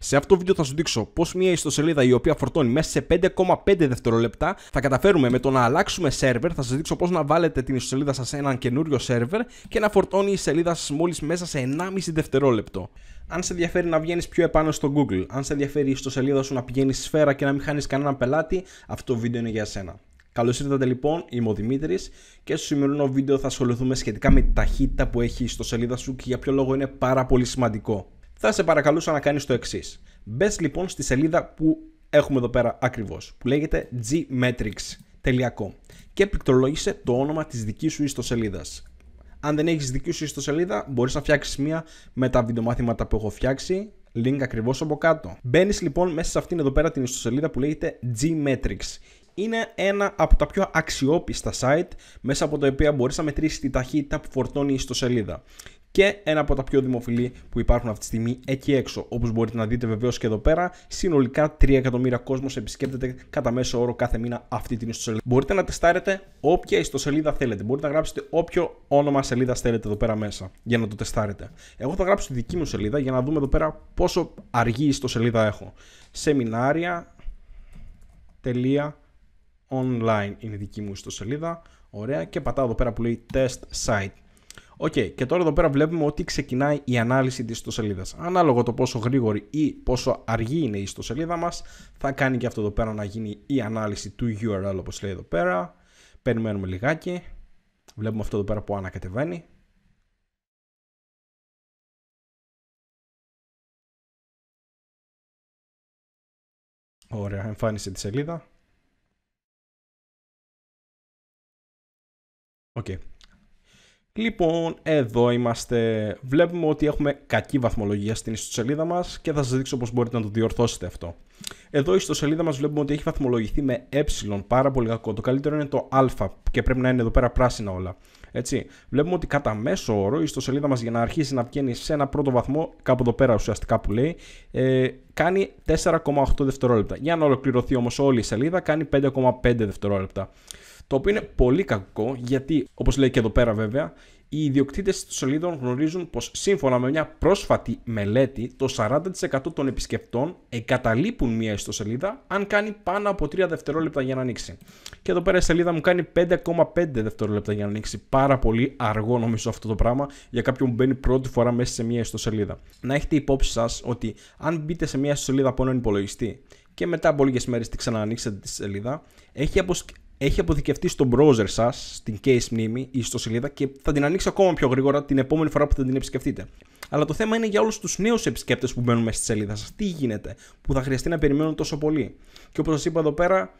Σε αυτό το βίντεο θα σου δείξω πώς μια ιστοσελίδα η οποία φορτώνει μέσα σε 5,5 δευτερόλεπτα θα καταφέρουμε με το να αλλάξουμε σερβερ. Θα σας δείξω πώς να βάλετε την ιστοσελίδα σας σε έναν καινούριο σερβερ και να φορτώνει η σελίδα σας μόλις μέσα σε 1,5 δευτερόλεπτο. Αν σε ενδιαφέρει να βγαίνεις πιο επάνω στο Google, αν σε ενδιαφέρει η ιστοσελίδα σου να πηγαίνει σφαίρα και να μην χάνεις κανέναν πελάτη, αυτό το βίντεο είναι για σένα. Καλώς ήρθατε λοιπόν, είμαι ο Δημήτρης και στο σημερινό βίντεο θα ασχοληθούμε σχετικά με την ταχύτητα που έχει η ιστοσελίδα σου και για ποιο λόγο είναι πάρα πολύ σημαντικό θα σε παρακαλούσα να κάνεις το εξής. Μπες λοιπόν στη σελίδα που έχουμε εδώ πέρα ακριβώς, που λέγεται gmetrics.com και πληκτρολόγησε το όνομα της δικής σου ιστοσελίδας. Αν δεν έχεις δική σου ιστοσελίδα, μπορείς να φτιάξεις μία με τα βιντεομάθηματα που έχω φτιάξει, link ακριβώς από κάτω. Μπαίνεις λοιπόν μέσα σε αυτήν εδώ πέρα την ιστοσελίδα που λέγεται gmetrics είναι ένα από τα πιο αξιόπιστα site μέσα από τα οποία μπορείς να μετρήσεις τη ταχύτητα που φορτώνει η ιστοσελίδα και ένα από τα πιο δημοφιλή που υπάρχουν αυτή τη στιγμή εκεί έξω. Όπως μπορείτε να δείτε βεβαίως και εδώ πέρα, συνολικά 3 εκατομμύρια κόσμος επισκέπτεται κατά μέσο όρο κάθε μήνα αυτή την ιστοσελίδα. Μπορείτε να τεστάρετε όποια ιστοσελίδα θέλετε. Μπορείτε να γράψετε όποιο όνομα σελίδα θέλετε εδώ πέρα μέσα για να το τεστάρετε. Εγώ θα γράψω τη δική μου σελίδα για να δούμε εδώ πέρα πόσο αργή ιστοσελίδα έχω. Σεμινάρια. Online είναι η δική μου ιστοσελίδα. Ωραία. Και πατάω εδώ πέρα που λέει test site. Οκ, okay, και τώρα εδώ πέρα βλέπουμε ότι ξεκινάει η ανάλυση της ιστοσελίδας. Ανάλογα το πόσο γρήγορη ή πόσο αργή είναι η ιστοσελίδα μας θα κάνει και αυτό εδώ πέρα να γίνει η ανάλυση του URL όπως λέει εδώ πέρα. Περιμένουμε λιγάκι. Βλέπουμε αυτό εδώ πέρα που ανακατεβαίνει. Ωραία, εμφάνισε τη σελίδα. Οκ. Okay. Λοιπόν, εδώ είμαστε. Βλέπουμε ότι έχουμε κακή βαθμολογία στην ιστοσελίδα μας και θα σας δείξω πώς μπορείτε να το διορθώσετε αυτό. Εδώ η ιστοσελίδα μας βλέπουμε ότι έχει βαθμολογηθεί με ε, πάρα πολύ κακό. Το καλύτερο είναι το α και πρέπει να είναι εδώ πέρα πράσινα όλα. Έτσι. Βλέπουμε ότι κατά μέσο όρο η ιστοσελίδα μας για να αρχίσει να βγαίνει σε ένα πρώτο βαθμό, κάπου εδώ πέρα ουσιαστικά που λέει, ε, κάνει 4,8 δευτερόλεπτα. Για να ολοκληρωθεί όμως όλη η σελίδα, κάνει 5,5 δευτερόλεπτα. Το οποίο είναι πολύ κακό γιατί, όπως λέει και εδώ πέρα βέβαια, οι ιδιοκτήτες των σελίδων γνωρίζουν πως σύμφωνα με μια πρόσφατη μελέτη, το 40% των επισκεπτών εγκαταλείπουν μια ιστοσελίδα αν κάνει πάνω από 3 δευτερόλεπτα για να ανοίξει. Και εδώ πέρα η σελίδα μου κάνει 5,5 δευτερόλεπτα για να ανοίξει. Πάρα πολύ αργό νομίζω αυτό το πράγμα για κάποιον που μπαίνει πρώτη φορά μέσα σε μια ιστοσελίδα. Να έχετε υπόψη σας ότι αν μπείτε σε μια ιστοσελίδα από έναν υπολογιστή και μετά από λίγες μέρες τη ξανανοίξετε τη σελίδα, έχει έχει αποθηκευτεί στο browser σας, στην case μνήμη, η ιστοσελίδα και θα την ανοίξει ακόμα πιο γρήγορα την επόμενη φορά που θα την επισκεφτείτε. Αλλά το θέμα είναι για όλους τους νέους επισκέπτες που μπαίνουν μέσα στη σελίδα σας. Τι γίνεται, που θα χρειαστεί να περιμένουν τόσο πολύ. Και όπως σας είπα εδώ πέρα,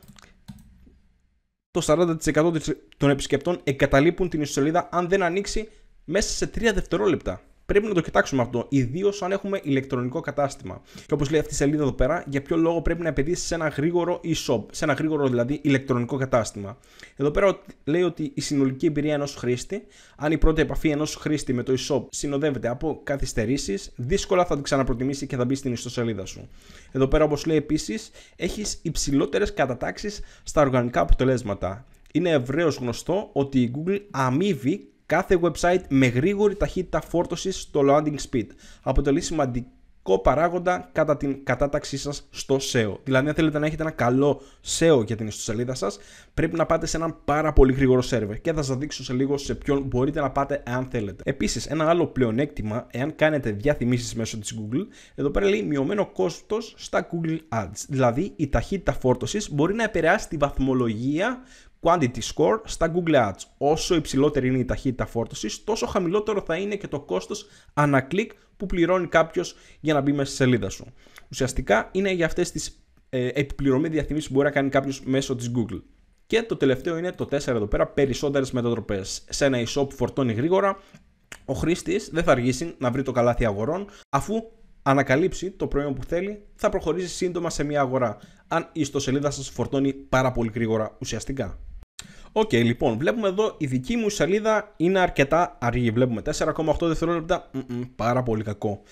το 40% των επισκεπτών εγκαταλείπουν την ιστοσελίδα αν δεν ανοίξει μέσα σε 3 δευτερόλεπτα πρέπει να το κοιτάξουμε αυτό, ιδίως αν έχουμε ηλεκτρονικό κατάστημα. Και όπως λέει αυτή η σελίδα εδώ πέρα, για ποιο λόγο πρέπει να επενδύσει σε ένα γρήγορο e-shop, σε ένα γρήγορο δηλαδή ηλεκτρονικό κατάστημα. Εδώ πέρα λέει ότι η συνολική εμπειρία ενός χρήστη, αν η πρώτη επαφή ενός χρήστη με το e-shop συνοδεύεται από καθυστερήσεις, δύσκολα θα την ξαναπροτιμήσει και θα μπει στην ιστοσελίδα σου. Εδώ πέρα, όπως λέει επίσης, έχεις υψηλότερες κατατάξεις στα οργανικά αποτελέσματα. Είναι ευρέως γνωστό ότι η Google αμείβει κάθε website με γρήγορη ταχύτητα φόρτωσης στο landing speed. Αποτελεί σημαντικό βασικό παράγοντα κατά την κατάταξή σας στο SEO. Δηλαδή, αν θέλετε να έχετε ένα καλό SEO για την ιστοσελίδα σας, πρέπει να πάτε σε έναν πάρα πολύ γρήγορο σερβερ και θα σας δείξω σε λίγο σε ποιον μπορείτε να πάτε αν θέλετε. Επίσης, ένα άλλο πλεονέκτημα, εάν κάνετε διαφημίσεις μέσω της Google, εδώ πέρα λέει μειωμένο κόστος στα Google Ads. Δηλαδή, η ταχύτητα φόρτωσης μπορεί να επηρεάσει τη βαθμολογία quantity score στα Google Ads. Όσο υψηλότερη είναι η ταχύτητα φόρτωσης, τόσο χαμηλότερο θα είναι και το κόστος ανακλικ που πληρώνει κάποιος για να μπει μέσα στη σελίδα σου. Ουσιαστικά είναι για αυτές τις ε, επιπληρωμή διαφημίσει που μπορεί να κάνει κάποιος μέσω της Google. Και το τελευταίο είναι το 4 εδώ πέρα, περισσότερες μετατροπές. Σε ένα e-shop φορτώνει γρήγορα, ο χρήστης δεν θα αργήσει να βρει το καλάθι αγορών, αφού ανακαλύψει το προϊόν που θέλει, θα προχωρήσει σύντομα σε μια αγορά. Αν η ιστοσελίδα σας φορτώνει πάρα πολύ γρήγορα ουσιαστικά. Οκ, λοιπόν, βλέπουμε εδώ η δική μου σελίδα είναι αρκετά αργή. Βλέπουμε 4,8 δευτερόλεπτα, πάρα πολύ κακό.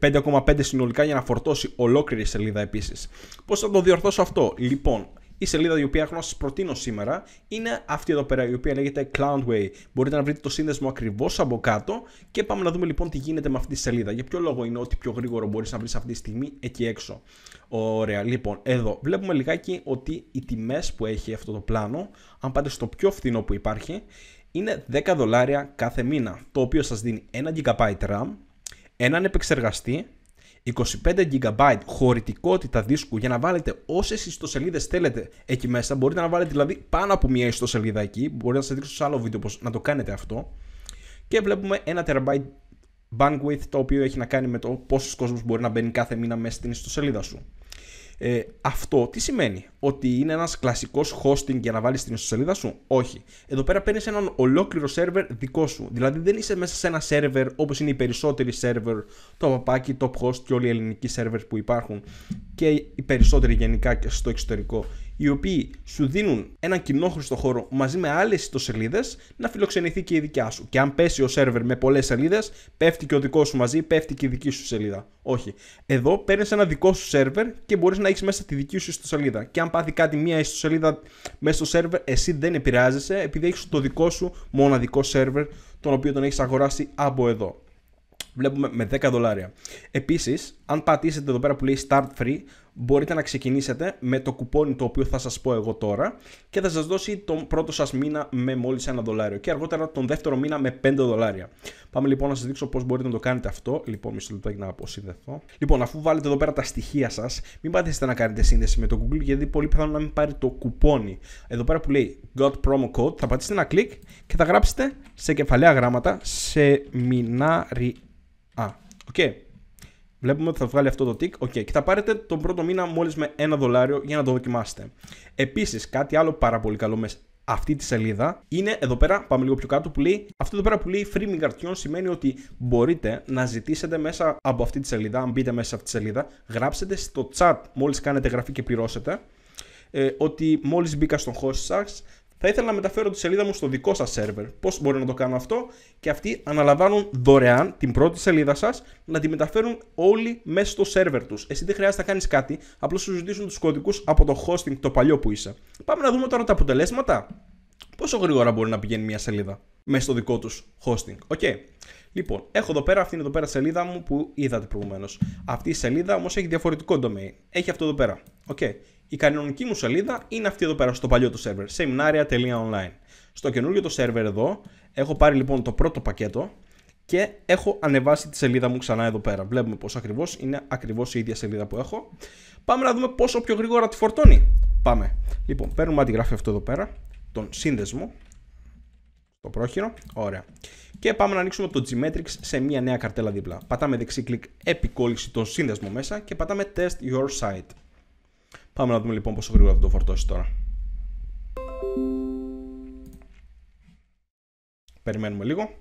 5,5 ε, συνολικά για να φορτώσει ολόκληρη σελίδα επίσης. Πώς θα το διορθώσω αυτό, λοιπόν, η σελίδα η οποία έχω να σας προτείνω σήμερα είναι αυτή εδώ πέρα, η οποία λέγεται Cloudway. Μπορείτε να βρείτε το σύνδεσμο ακριβώς από κάτω και πάμε να δούμε λοιπόν τι γίνεται με αυτή τη σελίδα. Για ποιο λόγο είναι ό,τι πιο γρήγορο μπορείς να βρεις αυτή τη στιγμή εκεί έξω. Ωραία, λοιπόν, εδώ βλέπουμε λιγάκι ότι οι τιμές που έχει αυτό το πλάνο, αν πάτε στο πιο φθηνό που υπάρχει, είναι 10 δολάρια κάθε μήνα, το οποίο σας δίνει 1 GB RAM, έναν επεξεργαστή 25 GB χωρητικότητα δίσκου για να βάλετε όσες ιστοσελίδες θέλετε εκεί μέσα. Μπορείτε να βάλετε δηλαδή πάνω από μία ιστοσελίδα εκεί. Μπορείτε να σας δείξω σε άλλο βίντεο πώς να το κάνετε αυτό. Και βλέπουμε ένα TB bandwidth το οποίο έχει να κάνει με το πόσος κόσμος μπορεί να μπαίνει κάθε μήνα μέσα στην ιστοσελίδα σου. Ε, αυτό τι σημαίνει, ότι είναι ένας κλασικός hosting για να βάλεις την ιστοσελίδα σου. Όχι. Εδώ πέρα παίρνεις έναν ολόκληρο σερβερ δικό σου. Δηλαδή δεν είσαι μέσα σε ένα σερβερ όπως είναι οι περισσότεροι σερβερ, το παπάκι, το host και όλοι οι ελληνικοί σερβερ που υπάρχουν και οι περισσότεροι γενικά και στο εξωτερικό οι οποίοι σου δίνουν έναν κοινόχρηστο χώρο μαζί με άλλες ιστοσελίδες να φιλοξενηθεί και η δικιά σου. Και αν πέσει ο σερβερ με πολλές σελίδες, πέφτει και ο δικός σου μαζί, πέφτει και η δική σου σελίδα. Όχι. Εδώ παίρνεις ένα δικό σου σερβερ και μπορείς να έχεις μέσα τη δική σου ιστοσελίδα. Και αν πάθει κάτι μία ιστοσελίδα μέσα στο σερβερ, εσύ δεν επηρεάζεσαι επειδή έχεις το δικό σου μοναδικό σερβερ, τον οποίο τον έχεις αγοράσει από εδώ βλέπουμε με 10 δολάρια. Επίσης, αν πατήσετε εδώ πέρα που λέει Start Free, μπορείτε να ξεκινήσετε με το κουπόνι το οποίο θα σας πω εγώ τώρα και θα σας δώσει τον πρώτο σας μήνα με μόλις ένα δολάριο και αργότερα τον δεύτερο μήνα με 5 δολάρια. Πάμε λοιπόν να σας δείξω πώς μπορείτε να το κάνετε αυτό. Λοιπόν, μισό λεπτό να αποσυνδεθώ. Λοιπόν, αφού βάλετε εδώ πέρα τα στοιχεία σας, μην πατήσετε να κάνετε σύνδεση με το Google γιατί πολύ πιθανό να μην πάρει το κουπόνι. Εδώ πέρα που λέει Got Promo Code θα πατήσετε ένα κλικ και θα γράψετε σε κεφαλαία γράμματα Α, Οκ. Okay. Βλέπουμε ότι θα βγάλει αυτό το tick. Okay. Και θα πάρετε τον πρώτο μήνα μόλις με ένα δολάριο για να το δοκιμάσετε. Επίσης, κάτι άλλο πάρα πολύ καλό μες αυτή τη σελίδα είναι εδώ πέρα, πάμε λίγο πιο κάτω, που λέει αυτό εδώ πέρα που λέει free μηγαρτιών σημαίνει ότι μπορείτε να ζητήσετε μέσα από αυτή τη σελίδα, αν μπείτε μέσα σε αυτή τη σελίδα, γράψετε στο chat μόλις κάνετε γραφή και πληρώσετε ε, ότι μόλις μπήκα στον host σας θα ήθελα να μεταφέρω τη σελίδα μου στο δικό σας σερβερ. Πώς μπορώ να το κάνω αυτό και αυτοί αναλαμβάνουν δωρεάν την πρώτη σελίδα σας να τη μεταφέρουν όλοι μέσα στο σερβερ τους. Εσύ δεν χρειάζεται να κάνεις κάτι, απλώς σου ζητήσουν τους κωδικούς από το hosting το παλιό που είσαι. Πάμε να δούμε τώρα τα αποτελέσματα. Πόσο γρήγορα μπορεί να πηγαίνει μια σελίδα μέσα στο δικό τους hosting. Οκ. Okay. Λοιπόν, έχω εδώ πέρα, αυτή είναι εδώ πέρα σελίδα μου που είδατε προηγουμένως. Αυτή η σελίδα όμως έχει διαφορετικό domain. Έχει αυτό εδώ πέρα. Okay. Η κανονική μου σελίδα είναι αυτή εδώ πέρα στο παλιό το σερβερ, seminaria.online. Στο καινούριο το σερβερ εδώ έχω πάρει λοιπόν το πρώτο πακέτο και έχω ανεβάσει τη σελίδα μου ξανά εδώ πέρα. Βλέπουμε πώς ακριβώς είναι ακριβώς η ίδια σελίδα που έχω. Πάμε να δούμε πόσο πιο γρήγορα τη φορτώνει. Πάμε. Λοιπόν, παίρνουμε αντιγράφει αυτό εδώ πέρα, τον σύνδεσμο, το πρόχειρο, ωραία. Και πάμε να ανοίξουμε το Gmetrix σε μια νέα καρτέλα δίπλα. Πατάμε δεξί κλικ επικόλυση τον σύνδεσμο μέσα και πατάμε test your site. Πάμε να δούμε λοιπόν πόσο γρήγορα θα το φορτώσει τώρα. Περιμένουμε λίγο.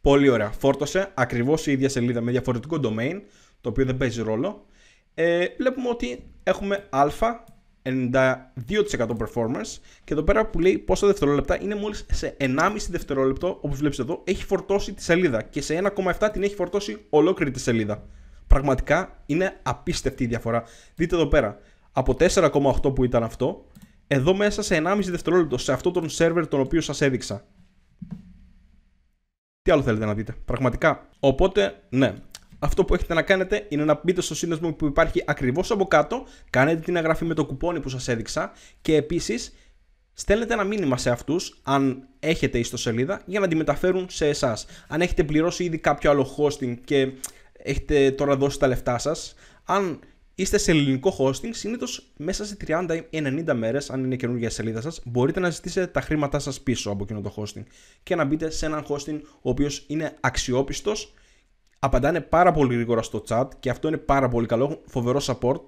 Πολύ ωραία. Φόρτωσε ακριβώς η ίδια σελίδα με διαφορετικό domain, το οποίο δεν παίζει ρόλο ε, βλέπουμε ότι έχουμε α, 92% performance και εδώ πέρα που λέει πόσα δευτερόλεπτα είναι μόλις σε 1,5 δευτερόλεπτο όπως βλέπεις εδώ έχει φορτώσει τη σελίδα και σε 1,7 την έχει φορτώσει ολόκληρη τη σελίδα. Πραγματικά είναι απίστευτη η διαφορά. Δείτε εδώ πέρα, από 4,8 που ήταν αυτό, εδώ μέσα σε 1,5 δευτερόλεπτο σε αυτό τον σερβερ τον οποίο σας έδειξα. Τι άλλο θέλετε να δείτε, πραγματικά. Οπότε, ναι, αυτό που έχετε να κάνετε είναι να μπείτε στο σύνδεσμο που υπάρχει ακριβώς από κάτω, κάνετε την εγγραφή με το κουπόνι που σας έδειξα και επίσης στέλνετε ένα μήνυμα σε αυτούς, αν έχετε ιστοσελίδα, για να τη μεταφέρουν σε εσάς. Αν έχετε πληρώσει ήδη κάποιο άλλο hosting και έχετε τώρα δώσει τα λεφτά σας, αν είστε σε ελληνικό hosting, συνήθως μέσα σε 30 90 μέρες, αν είναι καινούργια σελίδα σας, μπορείτε να ζητήσετε τα χρήματά σας πίσω από εκείνο το hosting και να μπείτε σε έναν hosting ο οποίος είναι αξιόπιστος απαντάνε πάρα πολύ γρήγορα στο chat και αυτό είναι πάρα πολύ καλό. φοβερό support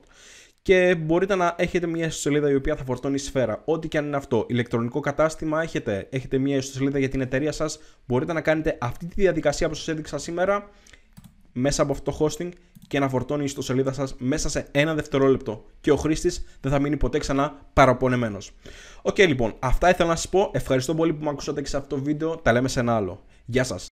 και μπορείτε να έχετε μια ιστοσελίδα η οποία θα φορτώνει σφαίρα. Ό,τι και αν είναι αυτό. Ηλεκτρονικό κατάστημα έχετε. Έχετε μια ιστοσελίδα για την εταιρεία σας, Μπορείτε να κάνετε αυτή τη διαδικασία που σας έδειξα σήμερα μέσα από αυτό το hosting και να φορτώνει η ιστοσελίδα σας μέσα σε ένα δευτερόλεπτο. Και ο χρήστης δεν θα μείνει ποτέ ξανά παραπονεμένος. Οκ, okay, λοιπόν, αυτά ήθελα να σας πω. Ευχαριστώ πολύ που με ακούσατε και σε αυτό το βίντεο. Τα λέμε σε ένα άλλο. Γεια σας.